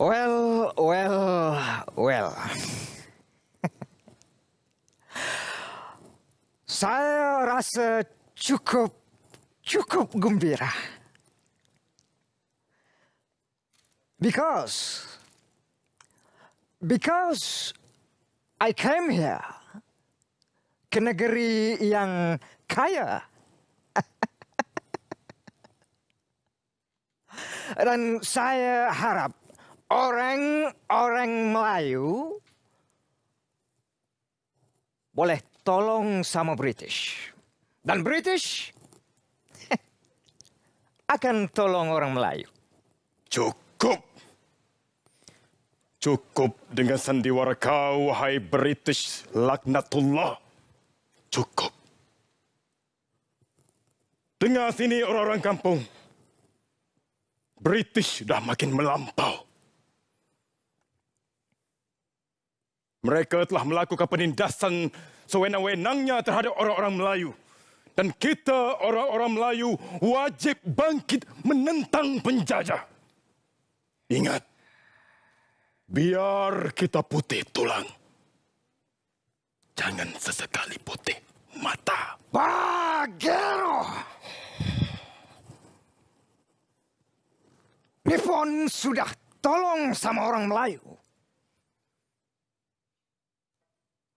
Well, well, well. Saya rasa cukup cukup gembira. Because because I came here ke negeri yang kaya. Dan saya harap orang-orang Melayu boleh tolong sama British. Dan British akan tolong orang Melayu. Cukup. Cukup dengan sandiwara kau, hai British laknatullah. Cukup. Dengar sini orang-orang kampung. British dah makin melampau. Mereka telah melakukan penindasan sewenang-wenangnya terhadap orang-orang Melayu. Dan kita orang-orang Melayu wajib bangkit menentang penjajah. Ingat, biar kita putih tulang. Jangan sesekali putih mata. Bagero! Nifon sudah tolong sama orang Melayu.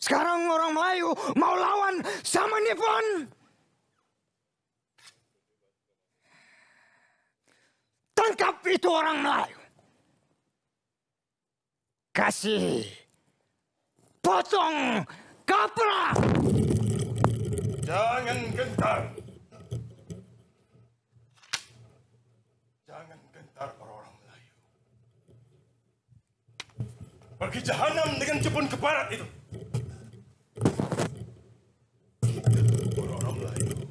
Sekarang orang Melayu mau lawan sama Nippon. Tangkap itu orang Melayu. Kasih potong kapra. Jangan gentar. Jangan gentar orang-orang Melayu. Pergi jahanam dengan jebun ke barat itu. orang lain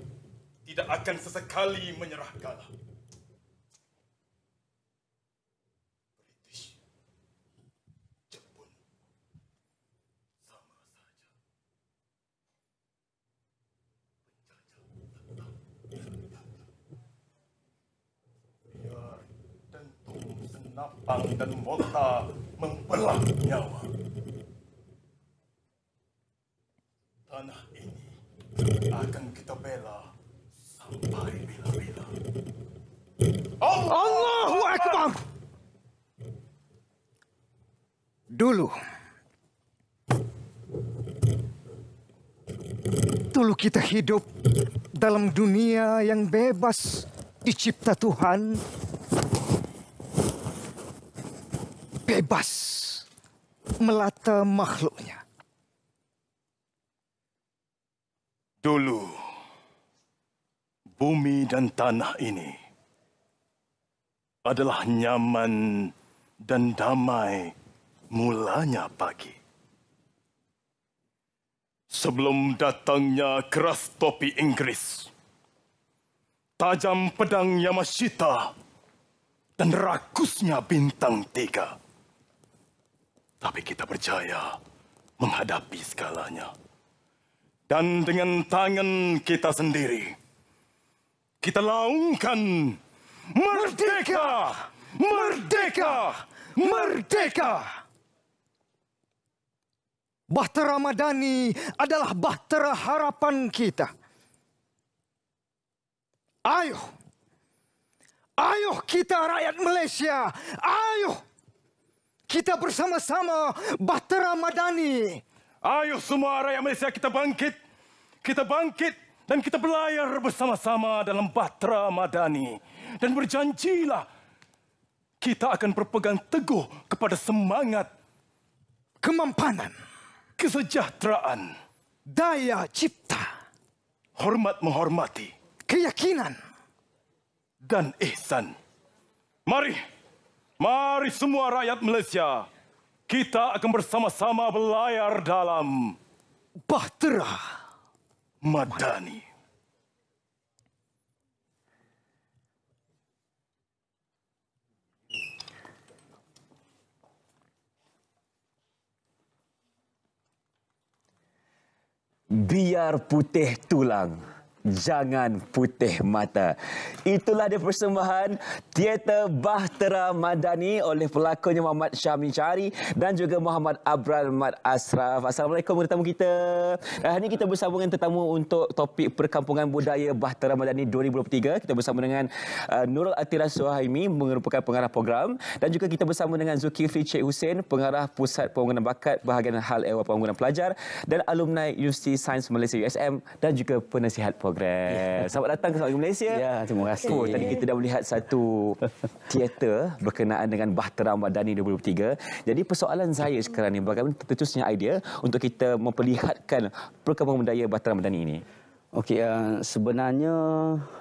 tidak akan sesekali menyerah kalah. Napang dan mota membelah nyawa tanah ini akan kita bela sampai bila-bila. Allahu Akbar! Dulu, dulu kita hidup dalam dunia yang bebas dicipta Tuhan. Bebas melata makhluknya. Dulu, bumi dan tanah ini adalah nyaman dan damai mulanya pagi. Sebelum datangnya keras topi Inggris, tajam pedang Yamashita dan rakusnya bintang tiga. Tapi kita percaya menghadapi segalanya dan dengan tangan kita sendiri. Kita laungkan merdeka! Merdeka! Merdeka! Bahtera Madani adalah bahtera harapan kita. Ayo! Ayo kita rakyat Malaysia! Ayo! Kita bersama-sama bahtera Madani! Ayo semua rakyat Malaysia kita bangkit! kita bangkit dan kita berlayar bersama-sama dalam bahtera madani. Dan berjanjilah kita akan berpegang teguh kepada semangat, kemampanan, kesejahteraan, daya cipta, hormat menghormati, keyakinan, dan ihsan. Mari, mari semua rakyat Malaysia, kita akan bersama-sama berlayar dalam bahtera madani. Madani. Biar putih tulang. Jangan Putih Mata. Itulah dia persembahan Teater Bahtera Madani oleh pelakonnya Muhammad Syami Chari dan juga Muhammad Abral Mat Asraf. Assalamualaikum tetamu kita. Hari ini kita bersama dengan tetamu untuk topik Perkampungan Budaya Bahtera Madani 2023. Kita bersama dengan uh, Nurul Atira Suhaimi merupakan pengarah program dan juga kita bersama dengan Zulkifli Cik Hussein, pengarah Pusat Pembangunan Bakat Bahagian Hal ehwal Pembangunan Pelajar dan alumni UC Science Malaysia USM dan juga penasihat program progress. Selamat datang ke Selamat Malaysia. Ya, terima kasih. Oh, tadi kita dah melihat satu teater berkenaan dengan Bahtera Madani 2023. Jadi persoalan saya sekarang ni bagaimana tercetusnya idea untuk kita memperlihatkan perkembangan budaya Bahtera Madani ini? Okey, uh, sebenarnya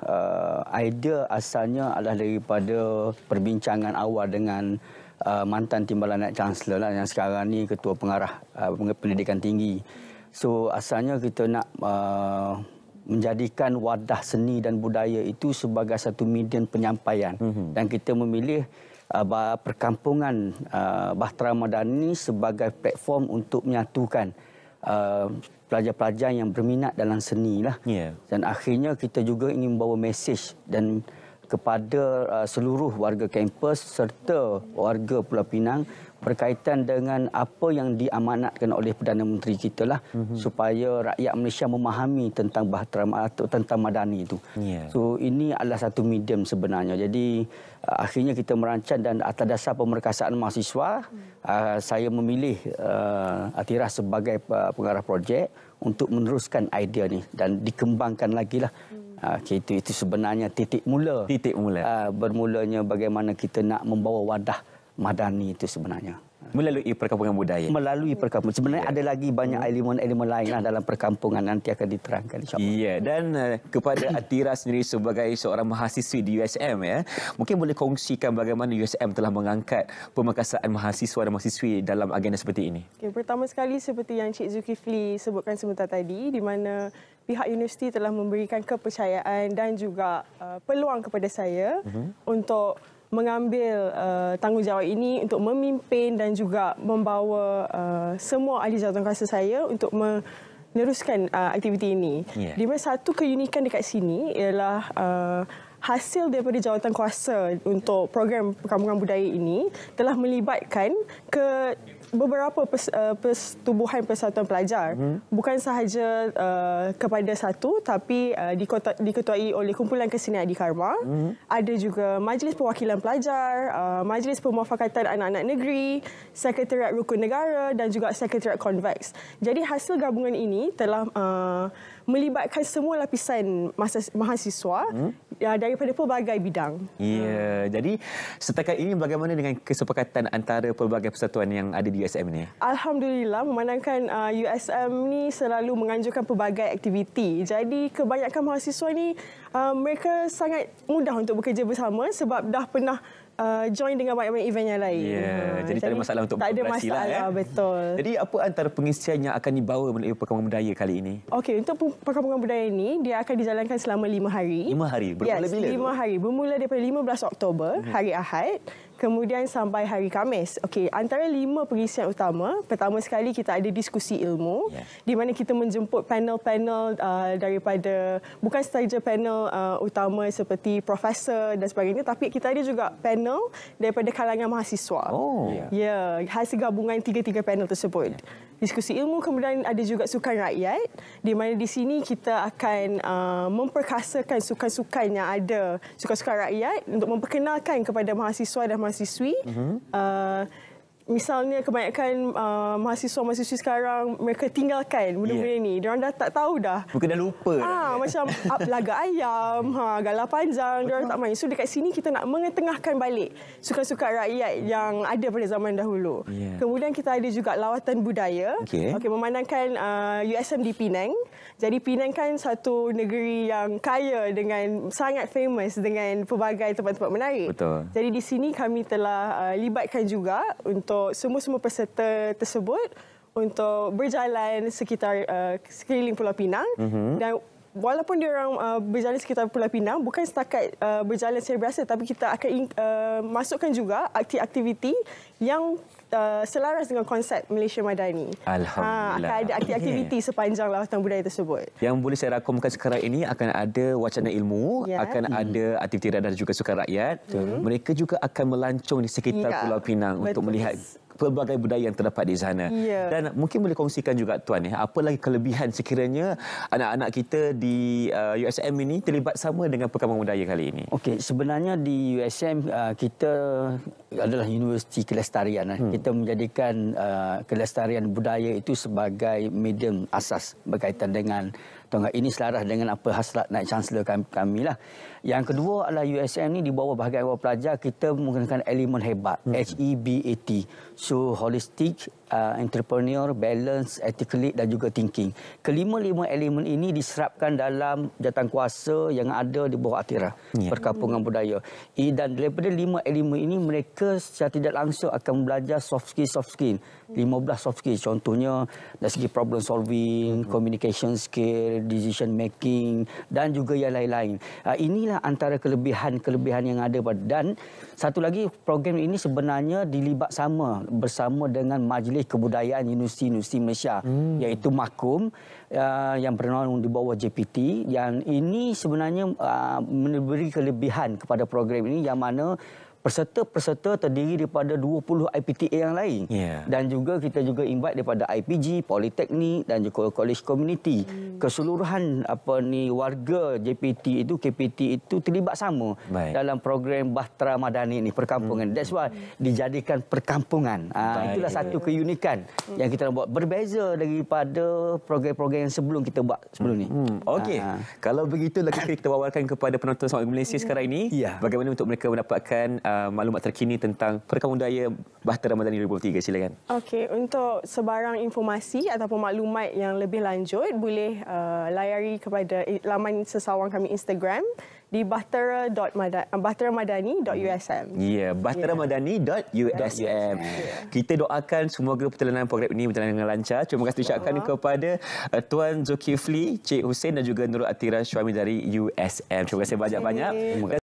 uh, idea asalnya adalah daripada perbincangan awal dengan Uh, mantan timbalan naik chancellor lah yang sekarang ni ketua pengarah uh, pendidikan tinggi. So asalnya kita nak uh, menjadikan wadah seni dan budaya itu sebagai satu medium penyampaian mm -hmm. dan kita memilih uh, perkampungan uh, Bahtera Madani sebagai platform untuk menyatukan uh, pelajar-pelajar uh, yang berminat dalam seni lah yeah. dan akhirnya kita juga ingin bawa mesej dan kepada uh, seluruh warga kampus serta warga Pulau Pinang berkaitan dengan apa yang diamanatkan oleh Perdana Menteri kita lah mm -hmm. supaya rakyat Malaysia memahami tentang bahtera atau tentang madani itu. Yeah. So ini adalah satu medium sebenarnya. Jadi uh, akhirnya kita merancang dan atas dasar pemerkasaan mahasiswa mm. uh, saya memilih uh, Atirah sebagai uh, pengarah projek untuk meneruskan idea ni dan dikembangkan lagi lah. Mm. Uh, itu, itu sebenarnya titik mula. Titik mula. Uh, bermulanya bagaimana kita nak membawa wadah madani itu sebenarnya melalui perkampungan budaya melalui perkampungan sebenarnya yeah. ada lagi banyak elemen-elemen lainlah dalam perkampungan nanti akan diterangkan insyaallah ya dan eh, kepada Atira sendiri sebagai seorang mahasiswa di USM ya mungkin boleh kongsikan bagaimana USM telah mengangkat pemerkasaan mahasiswa dan mahasiswi dalam agenda seperti ini okay, pertama sekali seperti yang Cik Zulkifli sebutkan sebentar tadi di mana pihak universiti telah memberikan kepercayaan dan juga uh, peluang kepada saya mm-hmm. untuk mengambil uh, tanggungjawab ini untuk memimpin dan juga membawa uh, semua ahli jawatan kuasa saya untuk meneruskan uh, aktiviti ini. Yeah. Di mana satu keunikan dekat sini ialah uh, hasil daripada jawatan kuasa untuk program perkampungan budaya ini telah melibatkan ke beberapa eh, pers, uh, tubuhan persatuan pelajar hmm. bukan sahaja uh, kepada satu tapi uh, dikota, diketuai oleh kumpulan kesenian di Karma hmm. ada juga majlis perwakilan pelajar uh, majlis pemufakatan anak-anak negeri sekretariat rukun negara dan juga sekretariat konveks jadi hasil gabungan ini telah uh, melibatkan semua lapisan mahasiswa hmm? uh, daripada pelbagai bidang. Ya, yeah. hmm. jadi setakat ini bagaimana dengan kesepakatan antara pelbagai persatuan yang ada di USM ini? Alhamdulillah, memandangkan USM uh, ini selalu menganjurkan pelbagai aktiviti. Jadi kebanyakan mahasiswa ini uh, mereka sangat mudah untuk bekerja bersama sebab dah pernah uh, join dengan banyak-banyak event yang lain. Yeah. Ha, uh, jadi, jadi tak ada masalah untuk beroperasi. Tak ada lah, masalah, lah, eh. betul. Jadi apa antara pengisian yang akan dibawa melalui perkembangan budaya kali ini? Okey, untuk perkembangan budaya ini, dia akan dijalankan selama lima hari. Lima hari? Berapa yes, lima hari. Bermula daripada 15 Oktober, hmm. hari Ahad, kemudian sampai hari Kamis, Okey, antara lima perisian utama, pertama sekali kita ada diskusi ilmu yeah. di mana kita menjemput panel-panel uh, daripada bukan sahaja panel uh, utama seperti profesor dan sebagainya tapi kita ada juga panel daripada kalangan mahasiswa. Oh. Ya, yeah. yeah, hasil gabungan tiga-tiga panel tersebut. Yeah. Diskusi ilmu kemudian ada juga sukan rakyat di mana di sini kita akan uh, memperkasakan sukan-sukan yang ada, sukan-sukan rakyat untuk memperkenalkan kepada mahasiswa dan mahasiswa masih sui. Mm-hmm. Uh, misalnya kebanyakan uh, mahasiswa-mahasiswa sekarang mereka tinggalkan benda-benda yeah. ni. Dia orang dah tak tahu dah. Mungkin dah lupa. Ha, dah. macam up laga ayam, ha, gala panjang, dia orang tak main. So dekat sini kita nak mengetengahkan balik suka-suka rakyat yang ada pada zaman dahulu. Yeah. Kemudian kita ada juga lawatan budaya. Okey, okay, memandangkan uh, USM di Penang. Jadi Penang kan satu negeri yang kaya dengan sangat famous dengan pelbagai tempat-tempat menarik. Betul. Jadi di sini kami telah uh, libatkan juga untuk untuk semua-semua peserta tersebut untuk berjalan sekitar uh, sekeliling Pulau Pinang mm -hmm. dan walaupun dia orang uh, berjalan sekitar Pulau Pinang bukan setakat uh, berjalan secara biasa tapi kita akan uh, masukkan juga aktiviti-aktiviti yang Uh, selaras dengan konsep Malaysia Madani. Alhamdulillah. Ha, akan ada aktiviti yeah. sepanjang lautan budaya tersebut. Yang boleh saya rakamkan sekarang ini akan ada wacana ilmu, yeah. akan mm. ada aktiviti radar juga sukan rakyat. Mm. Mereka juga akan melancong di sekitar yeah. Pulau Pinang Betul. untuk melihat pelbagai budaya yang terdapat di sana. Ya. Dan mungkin boleh kongsikan juga tuan ya, apa lagi kelebihan sekiranya anak-anak kita di uh, USM ini terlibat sama dengan perkembangan budaya kali ini. Okey, sebenarnya di USM uh, kita adalah universiti kelestarian. Eh. Hmm. Kita menjadikan uh, kelestarian budaya itu sebagai medium asas berkaitan dengan Tengah ini selaras dengan apa hasrat naik chancellor kami, kami lah. Yang kedua adalah USM ni di bawah bahagian bawah pelajar kita menggunakan elemen hebat. Hmm. H-E-B-A-T. So, holistic uh, entrepreneur, balance, ethically dan juga thinking. Kelima-lima elemen ini diserapkan dalam jatuan kuasa yang ada di bawah Atira, yeah. perkampungan budaya. I, dan daripada lima elemen ini, mereka secara tidak langsung akan belajar soft skill-soft skill. 15 soft skill, contohnya dari segi problem solving, mm -hmm. communication skill, decision making dan juga yang lain-lain. Uh, inilah antara kelebihan-kelebihan yang ada dan satu lagi program ini sebenarnya dilibat sama bersama dengan majlis Majlis Kebudayaan Universiti-Universiti Malaysia hmm. iaitu MAKUM uh, yang bernama di bawah JPT yang ini sebenarnya uh, memberi kelebihan kepada program ini yang mana peserta-peserta terdiri daripada 20 IPTA yang lain. Yeah. Dan juga kita juga invite daripada IPG, Politeknik dan juga College Community. Hmm. Keseluruhan apa ni warga JPT itu, KPT itu terlibat sama Baik. dalam program Bahtera Madani ini, perkampungan. Hmm. That's why dijadikan perkampungan. Ah, Baik. Itulah satu keunikan hmm. yang kita nak buat. Berbeza daripada program-program yang sebelum kita buat sebelum ni. Hmm. hmm. Okey. Ah, ah. Kalau begitu, lagi kita wawarkan kepada penonton Sobat Malaysia hmm. sekarang ini. Yeah. Bagaimana untuk mereka mendapatkan Uh, Uh, maklumat terkini tentang perkawun daya Bahtera Madani 2003. Silakan. Okey, untuk sebarang informasi ataupun maklumat yang lebih lanjut boleh uh, layari kepada laman sesawang kami Instagram di bahtera.madani.usm. Uh, ya, yeah, bahtera.madani.usm. Ya. Yeah. Kita doakan semoga perjalanan program ini berjalan dengan lancar. Terima kasih ucapkan kepada uh, Tuan Zulkifli, Cik Hussein dan juga Nurul Atira suami dari USM. Terima kasih banyak-banyak. Okay.